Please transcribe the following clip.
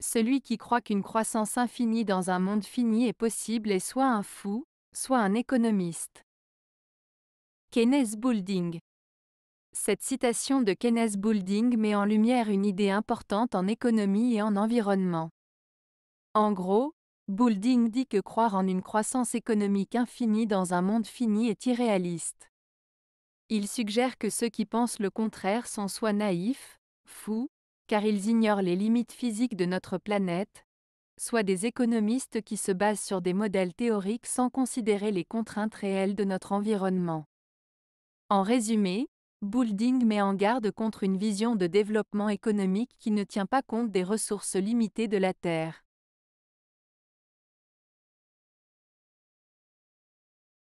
Celui qui croit qu'une croissance infinie dans un monde fini est possible est soit un fou, soit un économiste. Kenneth Boulding Cette citation de Kenneth Boulding met en lumière une idée importante en économie et en environnement. En gros, Boulding dit que croire en une croissance économique infinie dans un monde fini est irréaliste. Il suggère que ceux qui pensent le contraire sont soit naïfs, fous, car ils ignorent les limites physiques de notre planète, soit des économistes qui se basent sur des modèles théoriques sans considérer les contraintes réelles de notre environnement. En résumé, Boulding met en garde contre une vision de développement économique qui ne tient pas compte des ressources limitées de la Terre.